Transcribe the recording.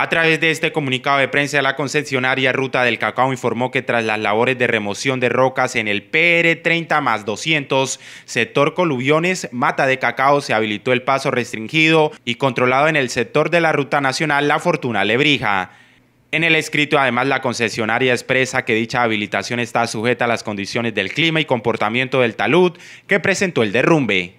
A través de este comunicado de prensa, la concesionaria Ruta del Cacao informó que tras las labores de remoción de rocas en el PR 30 más 200, sector Coluviones, Mata de Cacao, se habilitó el paso restringido y controlado en el sector de la Ruta Nacional La Fortuna Lebrija. En el escrito, además, la concesionaria expresa que dicha habilitación está sujeta a las condiciones del clima y comportamiento del talud que presentó el derrumbe.